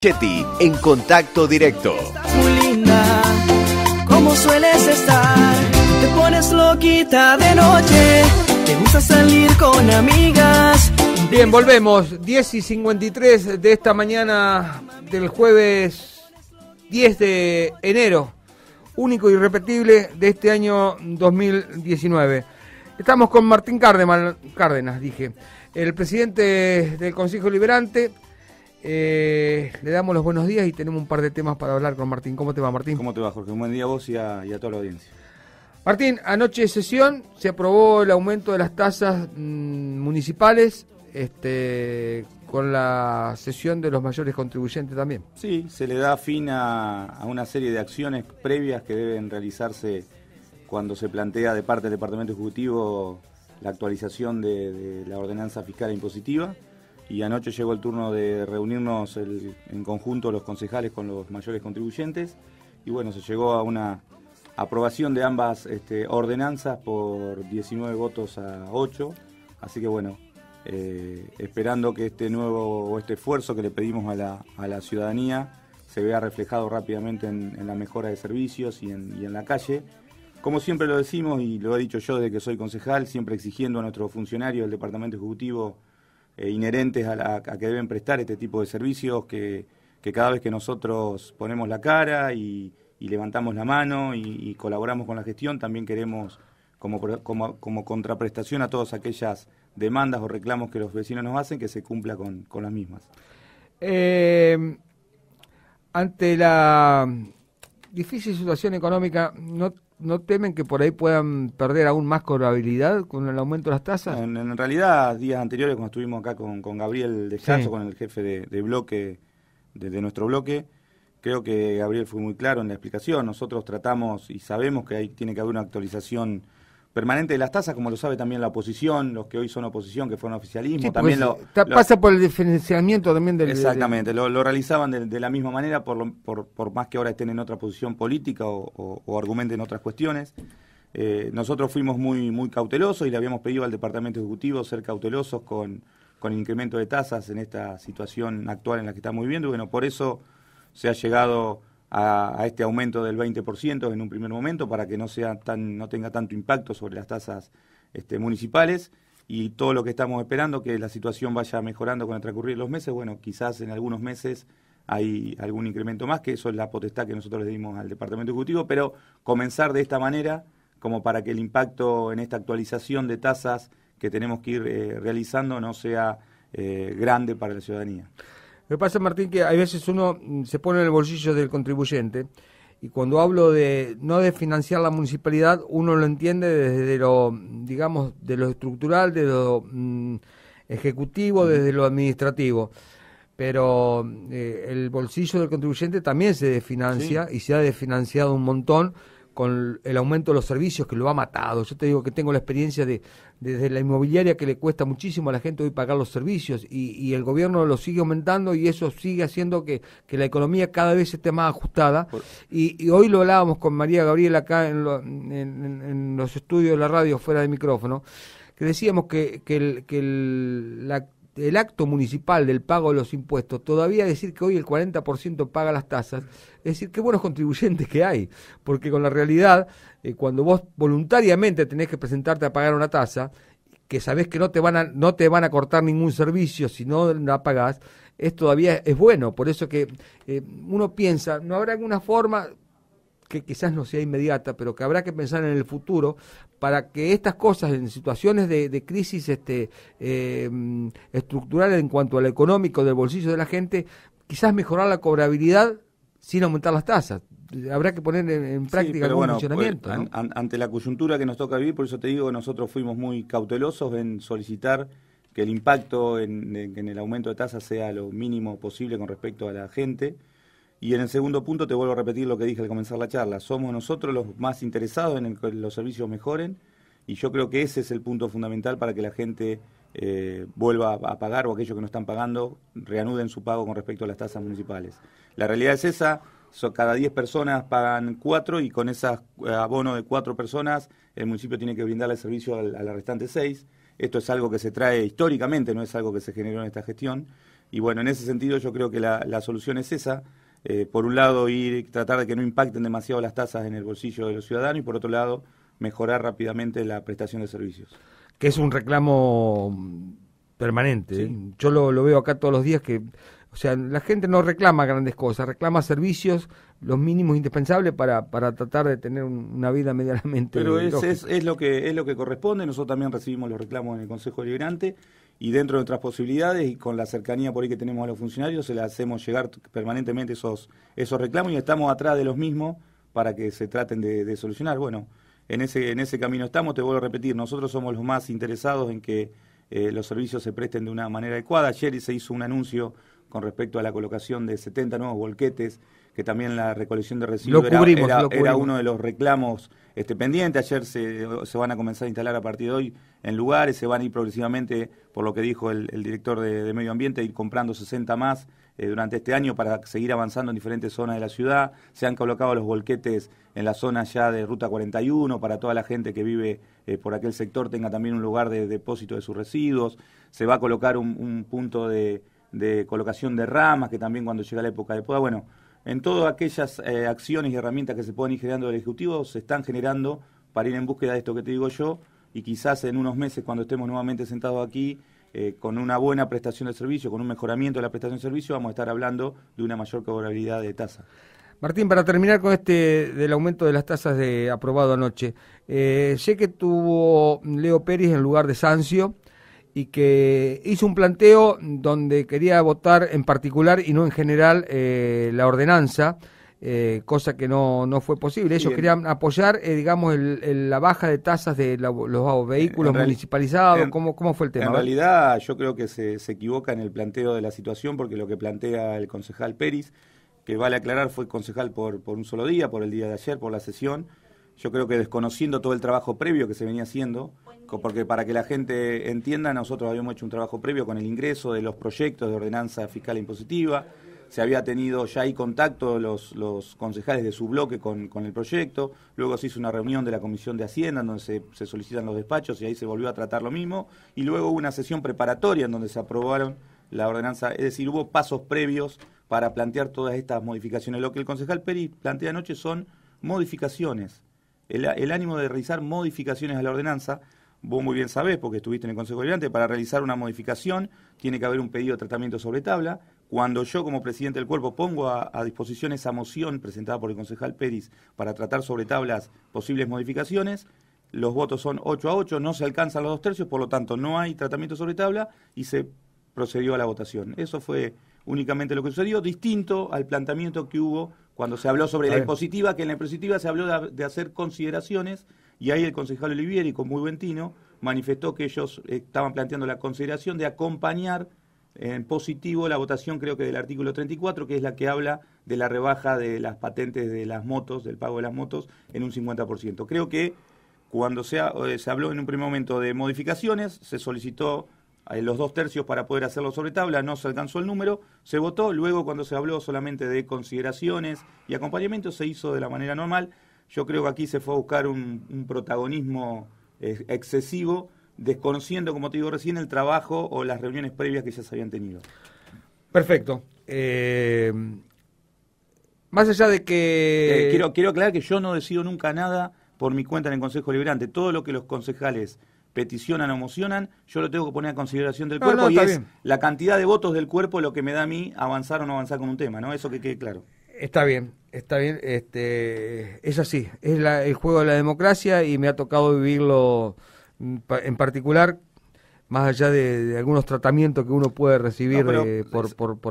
Chetti en contacto directo. muy linda, como sueles estar. Te pones loquita de noche, te gusta salir con amigas. Bien, volvemos. 10 y 53 de esta mañana del jueves 10 de enero. Único y repetible de este año 2019. Estamos con Martín Cárdenas dije, el presidente del Consejo Liberante eh, le damos los buenos días y tenemos un par de temas para hablar con Martín. ¿Cómo te va, Martín? ¿Cómo te va, Jorge? Un buen día a vos y a, toda la audiencia. Martín, anoche de sesión se aprobó el aumento de las tasas mm, municipales este, con la sesión de los mayores contribuyentes también. Sí, se le da fin a, una serie de acciones previas que deben realizarse cuando se plantea de parte del Departamento Ejecutivo la actualización de, de la ordenanza fiscal e impositiva y anoche llegó el turno de reunirnos en conjunto los concejales con los mayores contribuyentes y bueno, se llegó a una aprobación de ambas este, ordenanzas por 19 votos a 8, así que bueno, eh, esperando que este nuevo o este esfuerzo que le pedimos a la, ciudadanía se vea reflejado rápidamente en, la mejora de servicios y en, la calle. Como siempre lo decimos y lo he dicho yo desde que soy concejal, siempre exigiendo a nuestro funcionario del Departamento Ejecutivo eh, inherentes a, que deben prestar este tipo de servicios, que, cada vez que nosotros ponemos la cara y, levantamos la mano y, colaboramos con la gestión, también queremos como, como, contraprestación a todas aquellas demandas o reclamos que los vecinos nos hacen, que se cumpla con, las mismas. Eh, ante la difícil situación económica, no ¿No temen que por ahí puedan perder aún más corabilidad con el aumento de las tasas? En, realidad, días anteriores, cuando estuvimos acá con, Gabriel de con el jefe de, bloque, de, nuestro bloque, creo que Gabriel fue muy claro en la explicación. Nosotros tratamos y sabemos que ahí tiene que haber una actualización permanente de las tasas, como lo sabe también la oposición, los que hoy son oposición, que fueron oficialismo, también pues, Pasa por el diferenciamiento también del... Exactamente, lo, realizaban de, la misma manera, por, por, más que ahora estén en otra posición política o, argumenten otras cuestiones. Eh, nosotros fuimos muy, muy cautelosos y le habíamos pedido al Departamento Ejecutivo ser cautelosos con, con el incremento de tasas en esta situación actual en la que estamos viviendo. Bueno, por eso se ha llegado a, este aumento del 20% en un primer momento para que no, sea tan, no tenga tanto impacto sobre las tasas este, municipales y todo lo que estamos esperando, que la situación vaya mejorando con el transcurrir de los meses, bueno, quizás en algunos meses hay algún incremento más, que eso es la potestad que nosotros le dimos al Departamento Ejecutivo, pero comenzar de esta manera, como para que el impacto en esta actualización de tasas que tenemos que ir eh, realizando no sea eh, grande para la ciudadanía. Me pasa, Martín, que hay veces uno mm, se pone en el bolsillo del contribuyente y cuando hablo de no desfinanciar la municipalidad, uno lo entiende desde lo, mm, digamos, de lo estructural, de lo mm, ejecutivo, desde lo administrativo. Pero eh, el bolsillo del contribuyente también se desfinancia y se ha desfinanciado un montón con el aumento de los servicios que lo ha matado. Yo te digo que tengo la experiencia de desde la inmobiliaria que le cuesta muchísimo a la gente hoy pagar los servicios y, el gobierno lo sigue aumentando y eso sigue haciendo que, la economía cada vez esté más ajustada. Y, hoy lo hablábamos con María Gabriela acá en, los estudios de la radio fuera de micrófono, que decíamos que, que, el, que la el acto municipal del pago de los impuestos, todavía decir que hoy el 40% paga las tasas, es decir, qué buenos contribuyentes que hay, porque con la realidad, eh, cuando vos voluntariamente tenés que presentarte a pagar una tasa, que sabés que no te van a, no te van a cortar ningún servicio si no la pagás, es todavía es bueno, por eso que eh, uno piensa, ¿no habrá alguna forma que quizás no sea inmediata, pero que habrá que pensar en el futuro para que estas cosas en situaciones de, crisis este, eh, estructural en cuanto al económico del bolsillo de la gente, quizás mejorar la cobrabilidad sin aumentar las tasas. Habrá que poner en, práctica algún funcionamiento. Pues, ante la coyuntura que nos toca vivir, por eso te digo, que nosotros fuimos muy cautelosos en solicitar que el impacto en el aumento de tasas sea lo mínimo posible con respecto a la gente. Y en el segundo punto te vuelvo a repetir lo que dije al comenzar la charla. Somos nosotros los más interesados en que los servicios mejoren y yo creo que ese es el punto fundamental para que la gente eh, vuelva a pagar o aquellos que no están pagando reanuden su pago con respecto a las tasas municipales. La realidad es esa. cada 10 personas pagan 4 y con ese eh, abono de 4 personas el municipio tiene que brindarle servicio a la restante 6. Esto es algo que se trae históricamente, no es algo que se generó en esta gestión. Y bueno, en ese sentido yo creo que la solución es esa. Eh, por un lado, ir tratar de que no impacten demasiado las tasas en el bolsillo de los ciudadanos y por otro lado, mejorar rápidamente la prestación de servicios. Que es un reclamo mm, permanente. ¿eh? Yo lo, veo acá todos los días que, o sea, la gente no reclama grandes cosas, reclama servicios, los mínimos indispensables para, tratar de tener una vida medianamente. Pero es, es, lo que es lo que corresponde. Nosotros también recibimos los reclamos en el Consejo Deliberante y dentro de nuestras posibilidades y con la cercanía por ahí que tenemos a los funcionarios, se les hacemos llegar permanentemente esos, reclamos y estamos atrás de los mismos para que se traten de, solucionar. Bueno, en ese, en ese camino estamos, te vuelvo a repetir, nosotros somos los más interesados en que eh, los servicios se presten de una manera adecuada. Ayer se hizo un anuncio con respecto a la colocación de 70 nuevos volquetes que también la recolección de residuos era, uno de los reclamos este, pendiente. Ayer se, van a comenzar a instalar a partir de hoy en lugares, se van a ir progresivamente, por lo que dijo el, director de, Medio Ambiente, ir comprando 60 más eh, durante este año para seguir avanzando en diferentes zonas de la ciudad. Se han colocado los volquetes en la zona ya de Ruta 41 para toda la gente que vive eh, por aquel sector tenga también un lugar de, depósito de sus residuos. Se va a colocar un, punto de, de colocación de ramas, que también cuando llega la época de poda, bueno, en todas aquellas eh, acciones y herramientas que se pueden ir generando del Ejecutivo, se están generando para ir en búsqueda de esto que te digo yo, y quizás en unos meses, cuando estemos nuevamente sentados aquí, eh, con una buena prestación de servicio, con un mejoramiento de la prestación de servicio, vamos a estar hablando de una mayor cobrabilidad de tasa. Martín, para terminar con este del aumento de las tasas de aprobado anoche, eh, sé que tuvo Leo Pérez en lugar de Sancio, y que hizo un planteo donde quería votar en particular y no en general eh, la ordenanza. Eh, cosa que no, fue posible. Ellos querían apoyar, eh, digamos, la baja de tasas de los vehículos municipalizados. ¿Cómo, fue el tema? En realidad, yo creo que se, equivoca en el planteo de la situación, porque lo que plantea el concejal Peris, que vale aclarar, fue concejal por un solo día, por el día de ayer, por la sesión. Yo creo que desconociendo todo el trabajo previo que se venía haciendo, porque para que la gente entienda, nosotros habíamos hecho un trabajo previo con el ingreso de los proyectos de ordenanza fiscal e impositiva, se había tenido ya ahí contacto los, concejales de su bloque con, el proyecto, luego se hizo una reunión de la Comisión de Hacienda donde se, solicitan los despachos y ahí se volvió a tratar lo mismo, y luego hubo una sesión preparatoria en donde se aprobaron la ordenanza, es decir, hubo pasos previos para plantear todas estas modificaciones. Lo que el concejal Peri plantea anoche son modificaciones, el ánimo de realizar modificaciones a la ordenanza, vos muy bien sabés, porque estuviste en el Consejo Deliberante, para realizar una modificación tiene que haber un pedido de tratamiento sobre tabla. Cuando yo, como presidente del cuerpo, pongo a, disposición esa moción presentada por el concejal Pérez para tratar sobre tablas posibles modificaciones, los votos son 8 a 8, no se alcanzan los dos tercios, por lo tanto no hay tratamiento sobre tabla y se procedió a la votación. Eso fue únicamente lo que sucedió, distinto al planteamiento que hubo cuando se habló sobre la impositiva, que en la impositiva se habló de hacer consideraciones y ahí el concejal Olivieri, con muy buen tino, manifestó que ellos estaban planteando la consideración de acompañar en positivo la votación, creo que del artículo 34, que es la que habla de la rebaja de las patentes de las motos, del pago de las motos, en un 50%. Creo que cuando eh, se, habló en un primer momento de modificaciones, se solicitó eh, los dos tercios para poder hacerlo sobre tabla, no se alcanzó el número, se votó, luego cuando se habló solamente de consideraciones y acompañamiento se hizo de la manera normal, yo creo que aquí se fue a buscar un, protagonismo eh, excesivo, desconociendo, como te digo recién, el trabajo o las reuniones previas que ya se habían tenido. Perfecto. Eh, más allá de que... Eh, quiero, aclarar que yo no decido nunca nada por mi cuenta en el Consejo Liberante. Todo lo que los concejales peticionan o mocionan, yo lo tengo que poner a consideración del cuerpo y es la cantidad de votos del cuerpo lo que me da a mí avanzar o no avanzar con un tema, ¿no? Eso que quede claro. Está bien, está bien. Este, es así, es el juego de la democracia y me ha tocado vivirlo mm, en particular, más allá de, algunos tratamientos que uno puede recibir eh, por,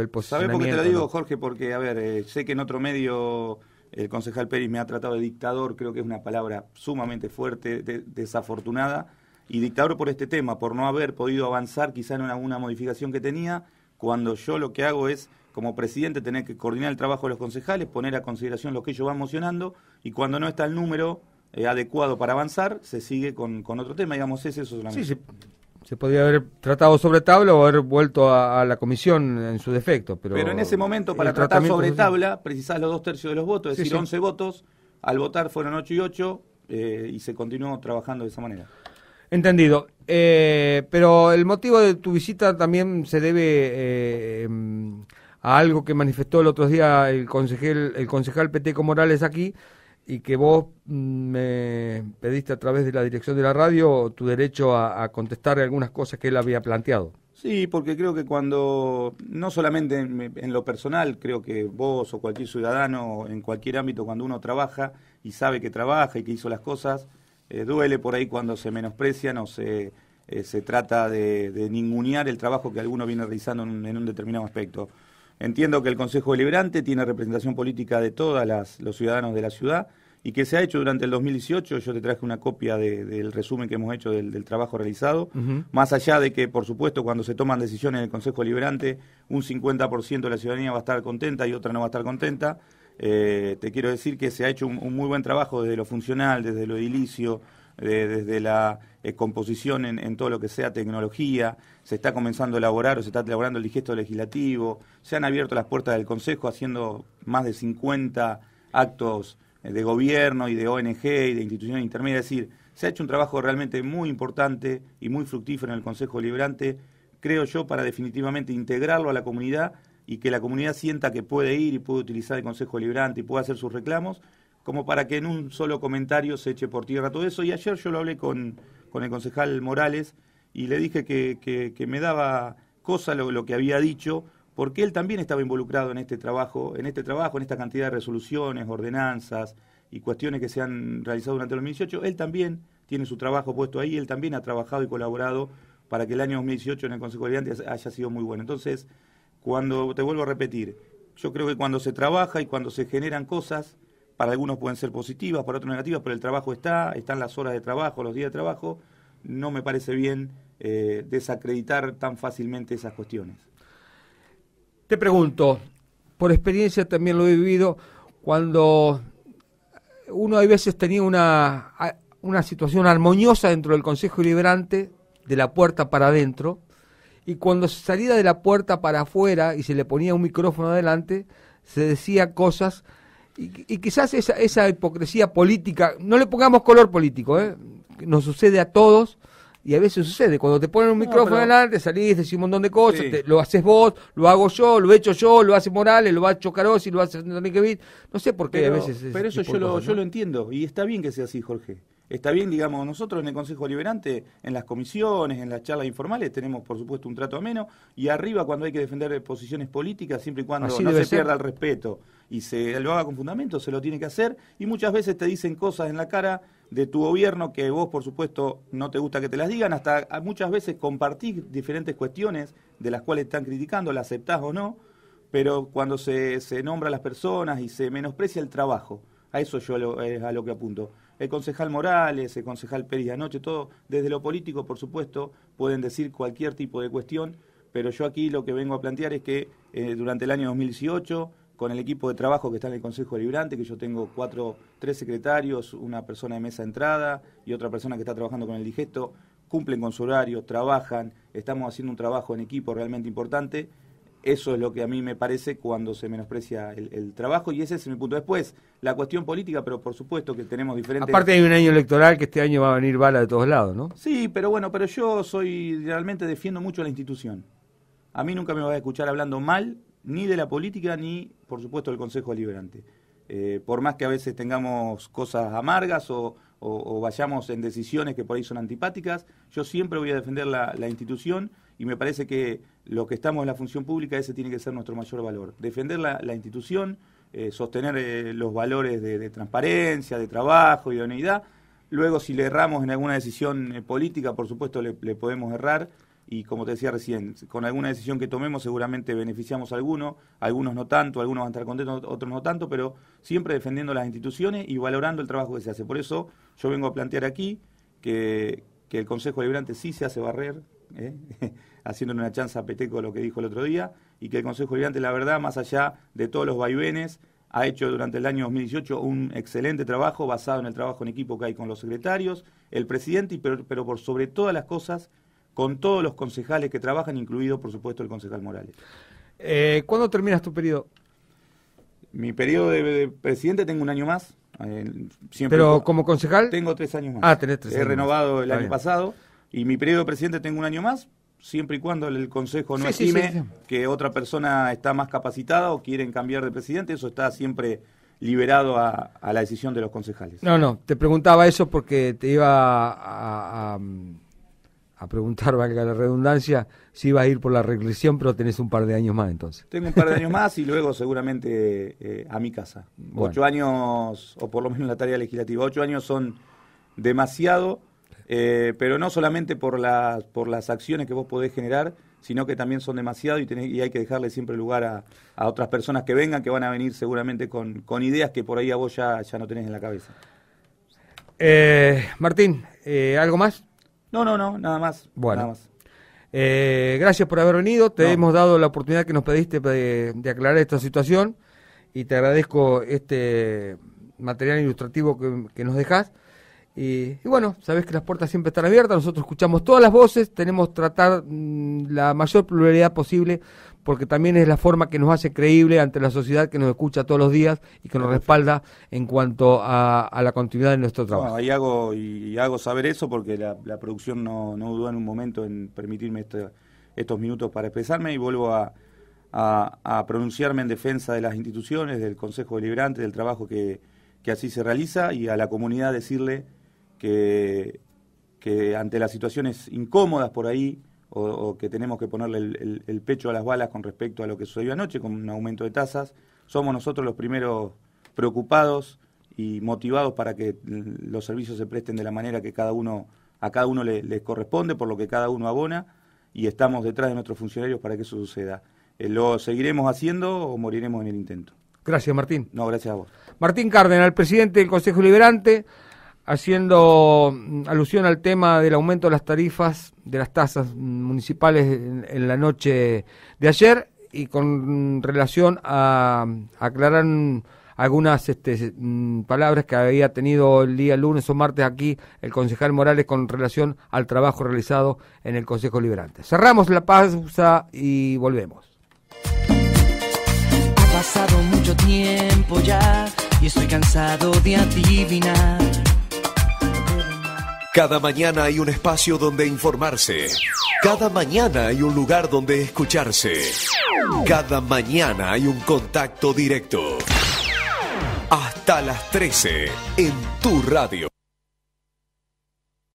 el posicionamiento. ¿Sabes por qué te lo digo, Jorge? Porque, a ver, eh, sé que en otro medio el concejal Pérez me ha tratado de dictador, creo que es una palabra sumamente fuerte, desafortunada, y dictador por este tema, por no haber podido avanzar quizá en alguna modificación que tenía, cuando yo lo que hago es como presidente tener que coordinar el trabajo de los concejales, poner a consideración lo que ellos van mocionando y cuando no está el número eh, adecuado para avanzar, se sigue con, otro tema, digamos, es eso solamente. Sí, se podría haber tratado sobre tabla o haber vuelto a, la comisión en su defecto. Pero, pero en ese momento, para tratar sobre tabla, precisás los dos tercios de los votos, es decir, 11 votos, al votar fueron 8 y 8 eh, y se continuó trabajando de esa manera. Entendido. Eh, pero el motivo de tu visita también se debe em, a algo que manifestó el otro día el concejal el concejal Peteco Morales aquí, y que vos mm, me pediste a través de la dirección de la radio tu derecho a, contestar algunas cosas que él había planteado. Sí, porque creo que cuando, no solamente en, lo personal, creo que vos o cualquier ciudadano en cualquier ámbito, cuando uno trabaja y sabe que trabaja y que hizo las cosas, eh, duele por ahí cuando se menosprecian o se, eh, se trata de, de, ningunear el trabajo que alguno viene realizando en un determinado aspecto. Entiendo que el Consejo Deliberante tiene representación política de todos los ciudadanos de la ciudad y que se ha hecho durante el 2018. Yo te traje una copia del resumen que hemos hecho del, trabajo realizado. Más allá de que, por supuesto, cuando se toman decisiones en el Consejo deliberante un 50% de la ciudadanía va a estar contenta y otra no va a estar contenta. Eh, te quiero decir que se ha hecho un muy buen trabajo desde lo funcional, desde lo edilicio, desde la eh, composición en, todo lo que sea tecnología, se está comenzando a elaborar o se está elaborando el digesto legislativo, se han abierto las puertas del Consejo haciendo más de 50 actos eh, de gobierno y de ONG y de instituciones intermedias, es decir, se ha hecho un trabajo realmente muy importante y muy fructífero en el Consejo Liberante, creo yo, para definitivamente integrarlo a la comunidad y que la comunidad sienta que puede ir y puede utilizar el Consejo Liberante y puede hacer sus reclamos como para que en un solo comentario se eche por tierra todo eso. Y ayer yo lo hablé con, el concejal Morales y le dije que, me daba cosa lo, que había dicho, porque él también estaba involucrado en este trabajo, en este trabajo, en esta cantidad de resoluciones, ordenanzas y cuestiones que se han realizado durante el 2018. Él también tiene su trabajo puesto ahí, él también ha trabajado y colaborado para que el año 2018 en el Consejo de Deliberante haya sido muy bueno. Entonces, cuando te vuelvo a repetir, yo creo que cuando se trabaja y cuando se generan cosas, para algunos pueden ser positivas, para otros negativas, pero el trabajo está, están las horas de trabajo, los días de trabajo. No me parece bien eh, desacreditar tan fácilmente esas cuestiones. Te pregunto, por experiencia también lo he vivido, cuando uno a veces tenía una, una situación armoniosa dentro del Consejo Liberante, de la puerta para adentro, y cuando se salía de la puerta para afuera y se le ponía un micrófono adelante, se decía cosas y, y quizás esa, esa, hipocresía política, no le pongamos color político, ¿eh? nos sucede a todos y a veces sucede. Cuando te ponen un micrófono delante, salís, decís un montón de cosas, lo haces vos, lo hago yo, lo he hecho yo, lo hace Morales, lo ha hecho Carossi, lo hace Enrique No sé por qué a veces. pero eso yo yo lo entiendo y está bien que sea así, Jorge. Está bien, digamos, nosotros en el Consejo Liberante, en las comisiones, en las charlas informales, tenemos por supuesto un trato ameno y arriba cuando hay que defender posiciones políticas, siempre y cuando no se pierda el respeto y se lo haga con fundamento, se lo tiene que hacer y muchas veces te dicen cosas en la cara de tu gobierno que vos, por supuesto, no te gusta que te las digan, hasta muchas veces compartís diferentes cuestiones de las cuales están criticando, la aceptás o no, pero cuando se, nombra a las personas y se menosprecia el trabajo, a eso yo es a lo que apunto el concejal Morales, el concejal Pérez de anoche, todo, desde lo político, por supuesto, pueden decir cualquier tipo de cuestión, pero yo aquí lo que vengo a plantear es que eh, durante el año 2018, con el equipo de trabajo que está en el Consejo Deliberante, que yo tengo cuatro, tres secretarios, una persona de mesa de entrada y otra persona que está trabajando con el digesto, cumplen con su horario, trabajan, estamos haciendo un trabajo en equipo realmente importante eso es lo que a mí me parece cuando se menosprecia el, trabajo y ese es mi punto. Después, la cuestión política, pero por supuesto que tenemos diferentes... Aparte hay un año electoral que este año va a venir bala de todos lados, ¿no? Sí, pero bueno, pero yo soy realmente defiendo mucho a la institución. A mí nunca me voy a escuchar hablando mal ni de la política ni, por supuesto, del Consejo Liberante. Eh, por más que a veces tengamos cosas amargas o, vayamos en decisiones que por ahí son antipáticas, yo siempre voy a defender la institución y me parece que lo que estamos en la función pública, ese tiene que ser nuestro mayor valor. Defender la, institución, eh, sostener eh, los valores de, transparencia, de trabajo y de unidad. Luego, si le erramos en alguna decisión eh, política, por supuesto le, podemos errar. Y como te decía recién, con alguna decisión que tomemos seguramente beneficiamos a algunos, algunos no tanto, algunos van a estar contentos, otros no tanto, pero siempre defendiendo las instituciones y valorando el trabajo que se hace. Por eso yo vengo a plantear aquí que, que el Consejo Deliberante sí se hace barrer, ¿eh? haciéndole una chanza a Peteco lo que dijo el otro día, y que el Consejo Deliberante, la verdad, más allá de todos los vaivenes, ha hecho durante el año 2018 un excelente trabajo basado en el trabajo en equipo que hay con los secretarios, el presidente, y pero, por sobre todas las cosas, con todos los concejales que trabajan, incluido, por supuesto, el concejal Morales. Eh, ¿Cuándo terminas tu periodo? Mi periodo de, presidente tengo un año más. Eh, pero como concejal. Tengo tres años más. Ah, tres He renovado el año pasado. Y mi periodo de presidente tengo un año más, siempre y cuando el Consejo no estime que otra persona está más capacitada o quieren cambiar de presidente, eso está siempre liberado a, la decisión de los concejales. No, no, te preguntaba eso porque te iba a, preguntar, valga la redundancia, si iba a ir por la regresión, pero tenés un par de años más entonces. Tengo un par de años más y luego seguramente eh, a mi casa. Ocho años, o por lo menos en la tarea legislativa, ocho años son demasiado eh, pero no solamente por las, por las acciones que vos podés generar, sino que también son demasiado y, hay que dejarle siempre lugar a, otras personas que vengan, que van a venir seguramente con, ideas que por ahí a vos ya, ya no tenés en la cabeza. Eh, Martín, eh, ¿algo más? No, no, no, nada más. Bueno. más. gracias por haber venido, te hemos dado la oportunidad que nos pediste de, aclarar esta situación y te agradezco este material ilustrativo que, que nos dejas y bueno, sabes que las puertas siempre están abiertas, nosotros escuchamos todas las voces, tenemos tratar mm, la mayor pluralidad posible, porque también es la forma que nos hace creíble ante la sociedad que nos escucha todos los días y que nos respalda en cuanto a, la continuidad de nuestro trabajo. y, hago, y, hago saber eso porque la, producción no, no, dudó en un momento en permitirme este, estos minutos para expresarme y vuelvo a, a, pronunciarme en defensa de las instituciones, del Consejo Deliberante, del trabajo que, que así se realiza y a la comunidad decirle que, ante las situaciones incómodas por ahí, o, que tenemos que ponerle el, pecho a las balas con respecto a lo que sucedió anoche con un aumento de tasas, somos nosotros los primeros preocupados y motivados para que los servicios se presten de la manera que cada uno a cada uno le, les corresponde, por lo que cada uno abona, y estamos detrás de nuestros funcionarios para que eso suceda. Eh, ¿Lo seguiremos haciendo o moriremos en el intento? Gracias, Martín. No, gracias a vos. Martín Cárdenas, el presidente del Consejo Liberante haciendo mm, alusión al tema del aumento de las tarifas, de las tasas mm, municipales en, la noche de ayer y con mm, relación a, aclaran aclarar algunas este, palabras que había tenido el día lunes o martes aquí el concejal Morales con relación al trabajo realizado en el Consejo Liberante. Cerramos la pausa y volvemos. Ha pasado mucho tiempo ya y estoy cansado de adivinar cada mañana hay un espacio donde informarse. Cada mañana hay un lugar donde escucharse. Cada mañana hay un contacto directo. Hasta las 13 en tu radio.